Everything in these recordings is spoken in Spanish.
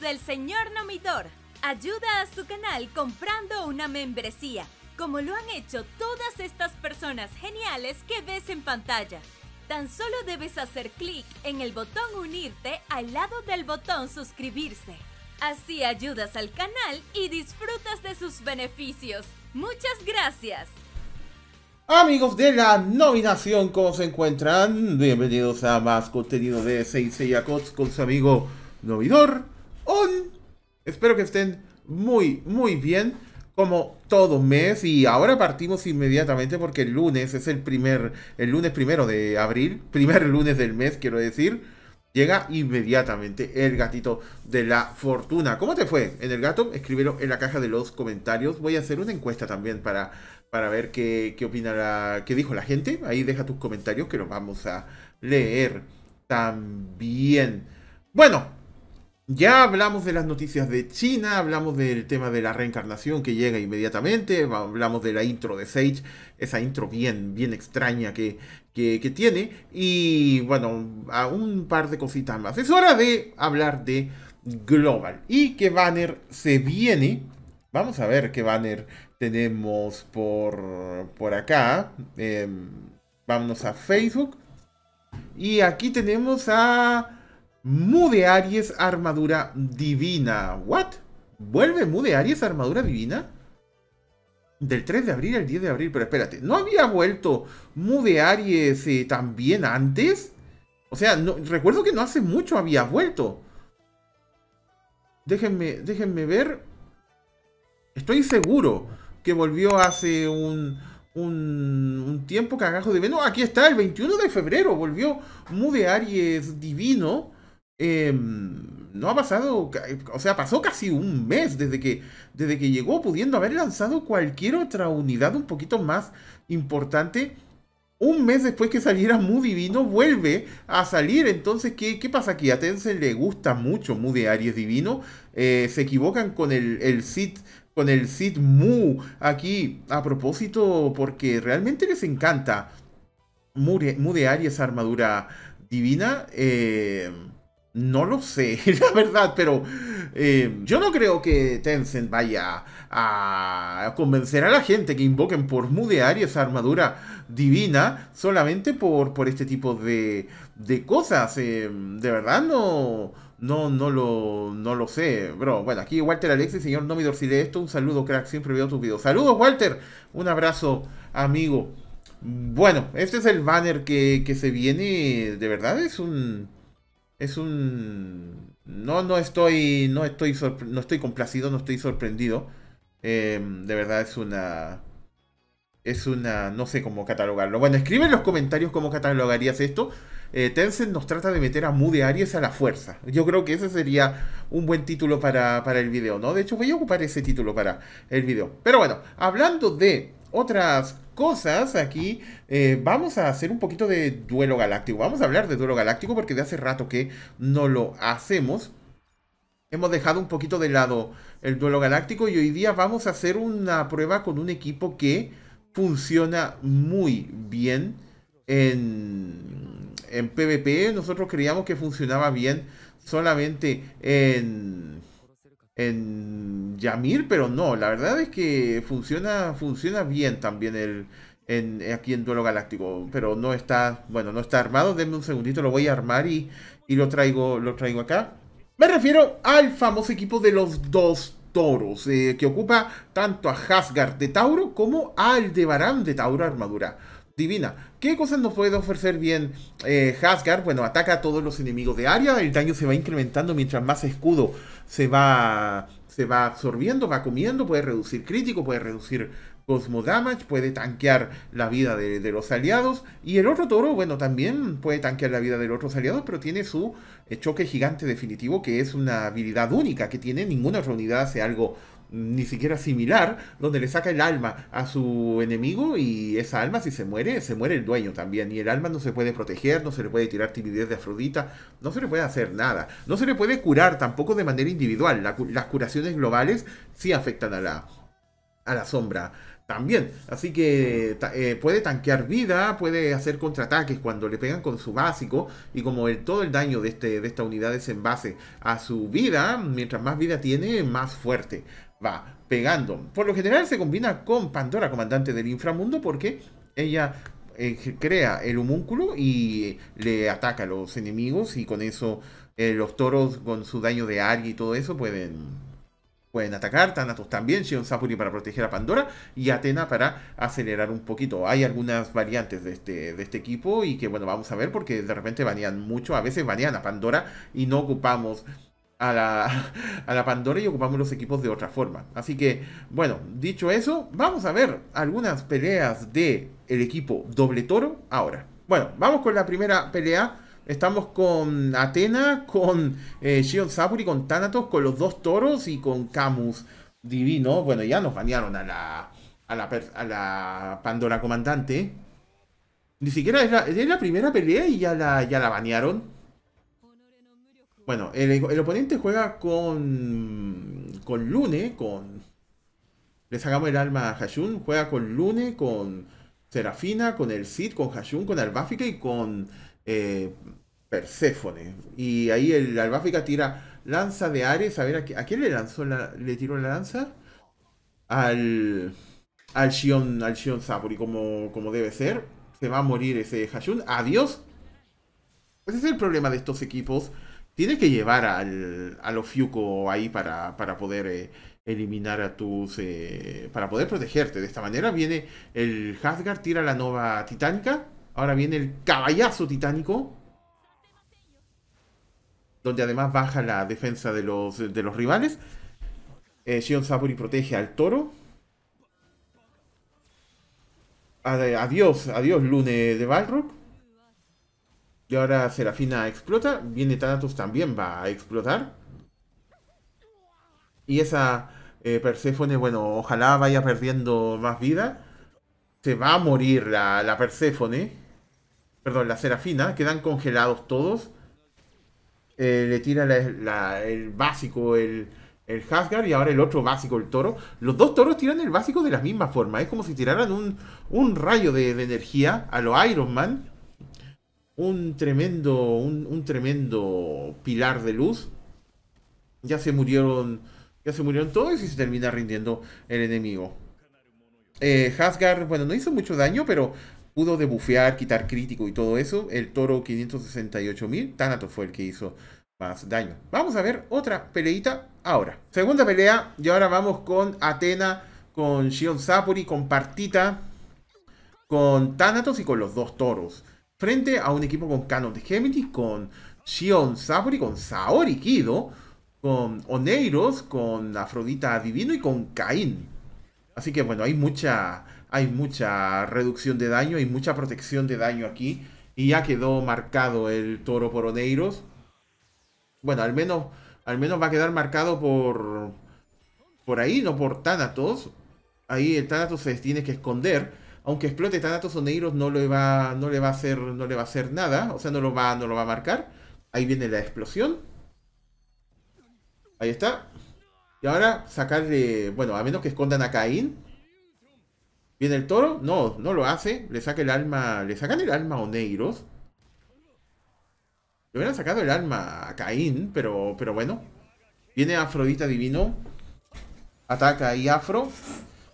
del señor Nomidor. Ayuda a su canal comprando una membresía, como lo han hecho todas estas personas geniales que ves en pantalla. Tan solo debes hacer clic en el botón unirte al lado del botón suscribirse. Así ayudas al canal y disfrutas de sus beneficios. Muchas gracias. Amigos de la nominación, ¿cómo se encuentran? Bienvenidos a más contenido de 6 con su amigo Nomidor. Espero que estén muy, muy bien como todo mes y ahora partimos inmediatamente porque el lunes es el primer, el lunes primero de abril, primer lunes del mes quiero decir, llega inmediatamente el gatito de la fortuna. ¿Cómo te fue en el gato? Escríbelo en la caja de los comentarios. Voy a hacer una encuesta también para, para ver qué, qué opina qué dijo la gente. Ahí deja tus comentarios que los vamos a leer también. Bueno, ya hablamos de las noticias de China, hablamos del tema de la reencarnación que llega inmediatamente, hablamos de la intro de Sage, esa intro bien, bien extraña que, tiene, y bueno, a un par de cositas más. Es hora de hablar de Global y qué banner se viene. Vamos a ver qué banner tenemos por, por acá. Em, vámonos a Facebook. Y aquí tenemos a Mude Aries, armadura divina. ¿What? ¿Vuelve Mu Aries, armadura divina? Del 3 de abril al 10 de abril, pero espérate, ¿no había vuelto Mu de Aries eh, también antes? O sea, no, recuerdo que no hace mucho había vuelto. Déjenme, déjenme ver. Estoy seguro que volvió hace un, tiempo cagajo de... No, aquí está, el 21 de febrero volvió Mu Aries divino. Em, no ha pasado, eh, o sea, pasó casi un mes desde que, desde que llegó, pudiendo haber lanzado cualquier otra unidad un poquito más importante. Un mes después que saliera Mu Divino, vuelve a salir. Entonces, ¿qué, pasa aquí? A Tencent le gusta mucho de Aries Divino. Eh, se equivocan con el, el con el Mu aquí a propósito, porque realmente les encanta Mu de Aries Armadura Divina. Eh, no lo sé, la verdad, pero eh, yo no creo que Tencent vaya a convencer a la gente que invoquen por mudear esa armadura divina solamente por, por este tipo de, de cosas. Eh, de verdad no, no, no, lo, no lo sé, bro. Bueno, aquí Walter Alexis, señor Nomidor, si de esto, un saludo, crack, siempre veo tus videos. Saludos, Walter, un abrazo, amigo. Bueno, este es el banner que se viene, de verdad es un es un... No, no estoy, no estoy, no estoy complacido, no estoy sorprendido. Em, de verdad es una... Es una... No sé cómo catalogarlo. Bueno, escribe en los comentarios cómo catalogarías esto. Eh, Tencent nos trata de meter a Mu Aries a la fuerza. Yo creo que ese sería un buen título para, para el video, ¿no? De hecho, voy a ocupar ese título para el video. Pero bueno, hablando de otras cosas aquí, eh, vamos a hacer un poquito de duelo galáctico. Vamos a hablar de duelo galáctico porque de hace rato que no lo hacemos. Hemos dejado un poquito de lado el duelo galáctico y hoy día vamos a hacer una prueba con un equipo que funciona muy bien en, en PvP. Nosotros creíamos que funcionaba bien solamente en en Yamir, pero no, la verdad es que funciona, funciona bien también el, aquí en Duelo Galáctico, pero no está, bueno, no está armado, denme un segundito, lo voy a armar y, lo, traigo, lo traigo acá. Me refiero al famoso equipo de los dos toros, eh, que ocupa tanto a Hasgard de Tauro como a Aldebarán de Tauro Armadura divina. ¿Qué cosas nos puede ofrecer bien eh, Bueno, ataca a todos los enemigos de área, el daño se va incrementando mientras más escudo se va, se va absorbiendo, va comiendo, puede reducir crítico, puede reducir Cosmo Damage, puede tanquear la vida de, los aliados. Y el otro toro, bueno, también puede tanquear la vida de los otros aliados, pero tiene su eh, choque gigante definitivo, que es una habilidad única que tiene. Ninguna otra unidad hace algo ni siquiera similar, donde le saca el alma a su enemigo y esa alma si se muere, se muere el dueño también. Y el alma no se puede proteger, no se le puede tirar timidez de Afrodita, no se le puede hacer nada. No se le puede curar tampoco de manera individual. las curaciones globales sí afectan a la, a la sombra. También, así que eh, puede tanquear vida, puede hacer contraataques cuando le pegan con su básico y como el, todo el daño de, este, de esta unidad es en base a su vida, mientras más vida tiene, más fuerte va pegando. Por lo general se combina con Pandora, comandante del inframundo, porque ella eh, crea el humúnculo y eh, le ataca a los enemigos y con eso los toros con su daño de área y todo eso pueden pueden atacar, Thanatos también, Shion Sapuri para proteger a Pandora y Atena para acelerar un poquito. Hay algunas variantes de este, de este equipo y que bueno, vamos a ver porque de repente banean mucho, a veces banean a Pandora y no ocupamos a la, a la, Pandora y ocupamos los equipos de otra forma. Así que, bueno, dicho eso, vamos a ver algunas peleas de equipo doble toro ahora. Bueno, vamos con la primera pelea Estamos con Atena, con eh, Shion Sapuri, con Thanatos, con los dos toros y con Camus. Divino. Bueno, ya nos banearon a la, a la, a la Pandora Comandante. Ni siquiera es la, primera pelea y ya la, ya la banearon. Bueno, el, oponente juega con. Con Lune, con. Le sacamos el alma a Hashun. Juega con Lune, con Serafina, con el Cid, con Hashun, con Albáfica y con eh, Perséfone. Y ahí el Albáfica tira lanza de Ares. A ver, ¿a, quién le lanzó le tiró la lanza? Al. Al Shion, al Shion Sapuri, como, como debe ser. Se va a morir ese Hashun. Adiós. Ese es el problema de estos equipos. Tienes que llevar al, al Ofiuco ahí para, para poder eh, eliminar a tus. Eh, para poder protegerte. De esta manera viene el Hasgar, tira la nova titánica. Ahora viene el caballazo titánico. Donde además baja la defensa de los, de los rivales. Eh, Shion protege al toro. Adiós, adiós, Lune de Balrog. Y ahora Serafina explota. Viene Thanatos también va a explotar. Y esa eh, Perséfone, bueno, ojalá vaya perdiendo más vida. Se va a morir la, la Perséfone perdón, la Serafina, quedan congelados todos. Eh, le tira el básico, el, el Hasgar, y ahora el otro básico, el toro. Los dos toros tiran el básico de la misma forma. Es como si tiraran un, rayo de, energía a lo Iron Man. Un tremendo, un, tremendo pilar de luz. Ya se murieron, ya se murieron todos y se termina rindiendo el enemigo. Eh, Hasgar, bueno, no hizo mucho daño, pero pudo debufear, quitar crítico y todo eso. El toro 568.000. Thanatos fue el que hizo más daño. Vamos a ver otra peleita ahora. Segunda pelea. Y ahora vamos con Atena, con Shion Sapuri, con Partita, con Thanatos y con los dos toros. Frente a un equipo con Canon de Géminis, con Shion Sapuri, con Saori Kido, con Oneiros, con Afrodita Divino y con Caín. Así que bueno, hay mucha, hay mucha reducción de daño, hay mucha protección de daño aquí. Y ya quedó marcado el toro por Oneiros. Bueno, al menos, al menos va a quedar marcado por, por ahí, no por Thanatos. Ahí el Thanatos se tiene que esconder. Aunque explote Thanatos Oneiros no, le va, no, le va a hacer, no le va a nada. O sea, no lo va, no lo va a marcar. Ahí viene la explosión. Ahí está. Y ahora sacarle, bueno, a menos que escondan a Caín. Viene el toro, no, no lo hace. Le saca el alma, le sacan el alma a Oneiros. Le hubieran sacado el alma a Caín, pero, pero bueno. Viene Afrodita Divino. Ataca ahí Afro.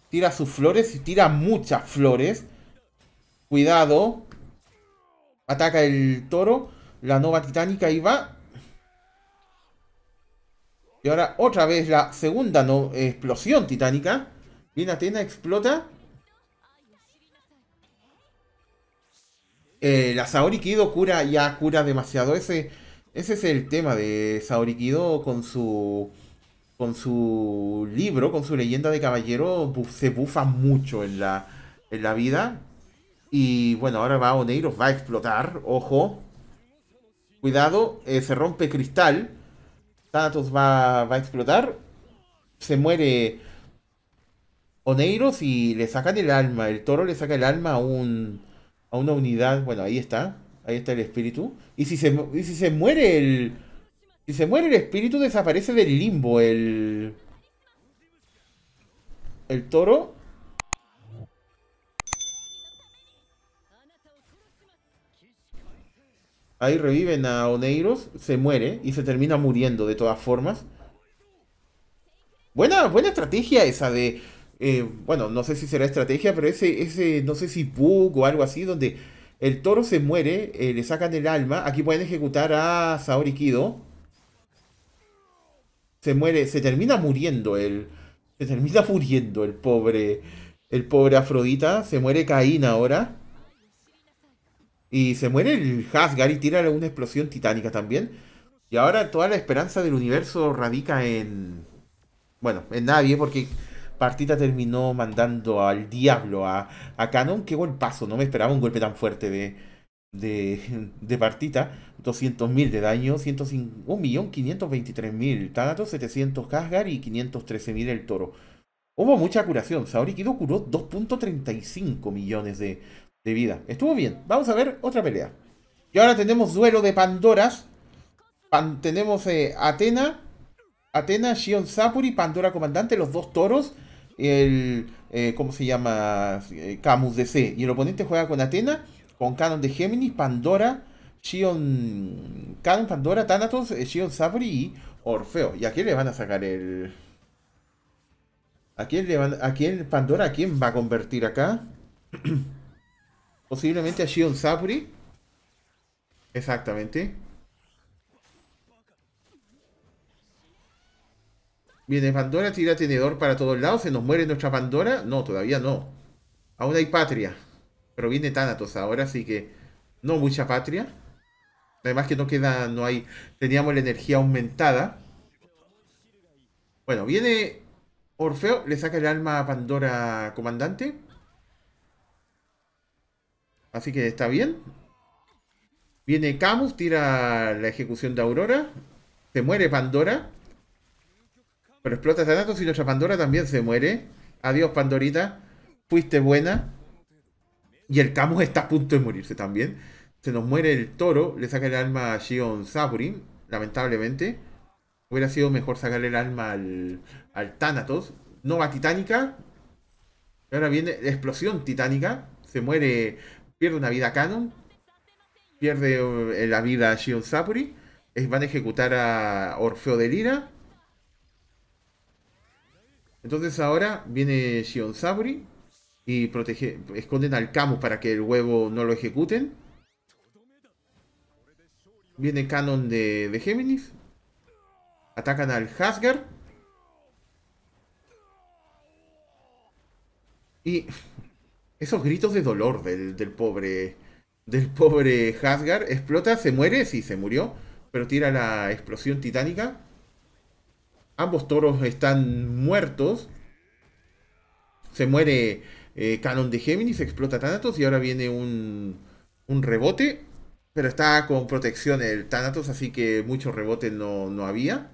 Tira sus flores, y tira muchas flores. Cuidado. Ataca el toro. La nova titánica y va. Y ahora otra vez la segunda explosión titánica. Bien, Atena explota. Eh, la Saori Kido cura, ya cura demasiado. Ese, ese es el tema de Saori Kido con su, con su libro, con su leyenda de caballero. se bufa mucho en la, en la vida. Y bueno, ahora va Oneiros, va a explotar. Ojo. Cuidado, eh, se rompe cristal. Status va, va a explotar. Se muere Oneiros y le sacan el alma. El toro le saca el alma a, un, a una unidad. Bueno, ahí está. Ahí está el espíritu. Y si se, y si se muere el... Si se muere el espíritu, desaparece del limbo el... El toro Ahí reviven a Oneiros, se muere y se termina muriendo de todas formas. Buena, buena estrategia esa de... Eh, bueno, no sé si será estrategia, pero ese, no sé si bug o algo así, donde el toro se muere, eh, le sacan el alma. Aquí pueden ejecutar a Saori Kido. Se muere, se termina muriendo el... Se termina muriendo el pobre... El pobre Afrodita. Se muere Caín ahora. Y se muere el Hasgar y tira una explosión titánica también. Y ahora toda la esperanza del universo radica en. Bueno, en nadie, porque Partita terminó mandando al diablo a, a Canon. Qué golpazo, no me esperaba un golpe tan fuerte de, de, de Partita. 200.000 de daño, 1.523.000 Tanatos 700 Hasgar y 513.000 el toro. Hubo mucha curación. Saori Kido curó 2.35 millones de, de vida. Estuvo bien. Vamos a ver otra pelea. Y ahora tenemos duelo de Pandoras. tenemos eh, Atena, Atena, Shion Sapuri, Pandora Comandante, los dos toros. El, eh, ¿cómo se llama? Eh, Camus DC. Y el oponente juega con Atena, con Canon de Géminis, Pandora, Shion, Canon, Pandora, Thanatos, Shion Sapuri y Orfeo. ¿Y a quién le van a sacar el...? ¿A quién le van... ¿A quién Pandora? ¿A quién va a convertir acá? Posiblemente a Shion Sapri. Exactamente. Viene Pandora, tira tenedor para todos lados. ¿Se nos muere nuestra Pandora? No, todavía no. Aún hay patria. Pero viene Thanatos ahora, así que no mucha patria. Además que no queda, no hay... Teníamos la energía aumentada. Bueno, viene Orfeo, le saca el alma a Pandora Comandante. Así que está bien. Viene Camus, tira la ejecución de Aurora. Se muere Pandora. Pero explota Thanatos y nuestra Pandora también se muere. Adiós, Pandorita. Fuiste buena. Y el Camus está a punto de morirse también. Se nos muere el toro. Le saca el alma a Shion Saburin. Lamentablemente. Hubiera sido mejor sacarle el alma al, al Thanatos. Nova titánica. Ahora viene la explosión titánica. Se muere pierde una vida Canon, pierde eh, la vida Shion Sapuri, van a ejecutar a Orfeo de Lira. Entonces ahora viene Shion Sapuri y protege, esconden al Camus para que el huevo no lo ejecuten. Viene Canon de, de Géminis. Atacan al Hasgar. Y esos gritos de dolor del, pobre del pobre Hasgar. Explota, se muere, sí, se murió, pero tira la explosión titánica. Ambos toros están muertos. Se muere eh, Canon de Géminis, explota Thanatos y ahora viene un, un rebote. Pero está con protección el Thanatos, así que muchos rebote no, había.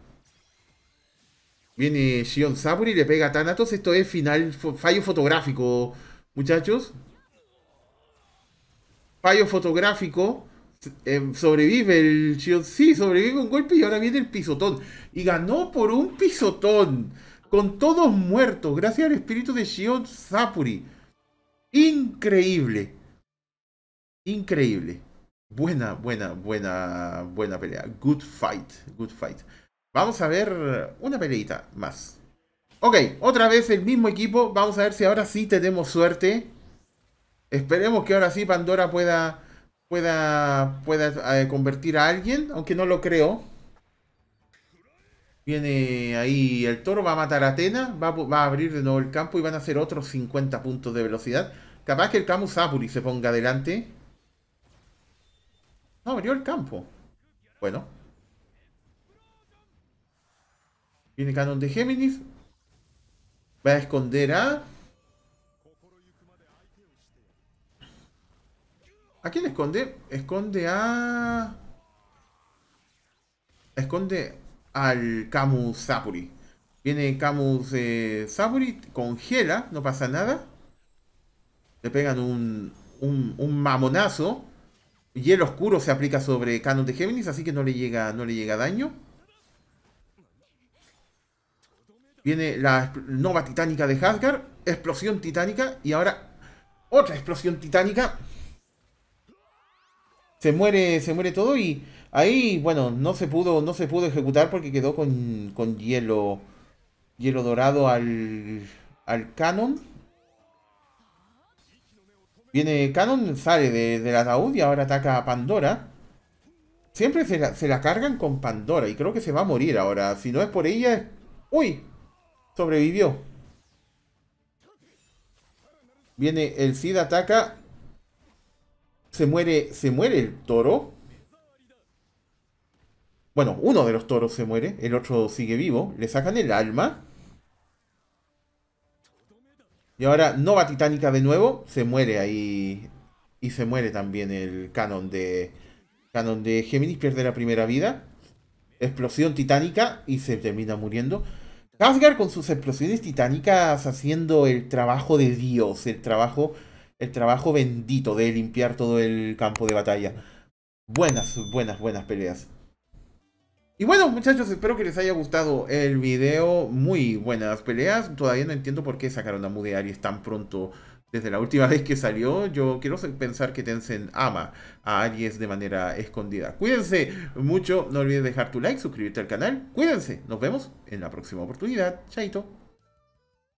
Viene Shion Saburi, le pega a Thanatos. Esto es final, fallo fotográfico muchachos. Fallo fotográfico. Eh, sobrevive el Shion. Sí, sobrevive un golpe y ahora viene el pisotón. Y ganó por un pisotón. Con todos muertos. Gracias al espíritu de Shion Sapuri. Increíble. Increíble. Buena, buena, buena, buena pelea. Good fight. Good fight. Vamos a ver una peleita más. Ok, otra vez el mismo equipo. Vamos a ver si ahora sí tenemos suerte. Esperemos que ahora sí Pandora pueda, pueda, pueda eh, convertir a alguien, aunque no lo creo. Viene ahí el toro, va a matar a Atena, va, a abrir de nuevo el campo y van a hacer otros 50 puntos de velocidad. Capaz que el Camus Apuri se ponga adelante. No, abrió el campo. Bueno. Viene Canon de Géminis, Va a esconder a... ¿A quién esconde? Esconde a... Esconde al Camus Sapuri. Viene Camus eh, Sapuri, congela, no pasa nada. Le pegan un, un, un, mamonazo. Hielo oscuro se aplica sobre Canon de Géminis, así que no le llega, no le llega daño. Viene la nova titánica de Hazgar, explosión titánica y ahora otra explosión titánica. Se muere, se muere todo y ahí, bueno, no se pudo, no se pudo ejecutar porque quedó con, hielo, hielo dorado al, al canon. Viene Canon, sale de, la ataúd y ahora ataca a Pandora. Siempre se la, se la, cargan con Pandora y creo que se va a morir ahora. Si no es por ella... ¡Uy! Sobrevivió. Viene el Cid, ataca. Se muere, se muere el toro. Bueno, uno de los toros se muere, el otro sigue vivo. Le sacan el alma. Y ahora Nova Titánica de nuevo. Se muere ahí. Y se muere también el canon de. Canon de Géminis. Pierde la primera vida. Explosión titánica. Y se termina muriendo. Asgard con sus explosiones titánicas haciendo el trabajo de Dios, el trabajo, el trabajo bendito de limpiar todo el campo de batalla. Buenas, buenas, buenas peleas. Y bueno, muchachos, espero que les haya gustado el video. Muy buenas peleas. Todavía no entiendo por qué sacaron a Mude Aries tan pronto desde la última vez que salió, yo quiero pensar que Tencent ama a Aries de manera escondida. Cuídense mucho, no olvides dejar tu like, suscribirte al canal. Cuídense, nos vemos en la próxima oportunidad. Chaito.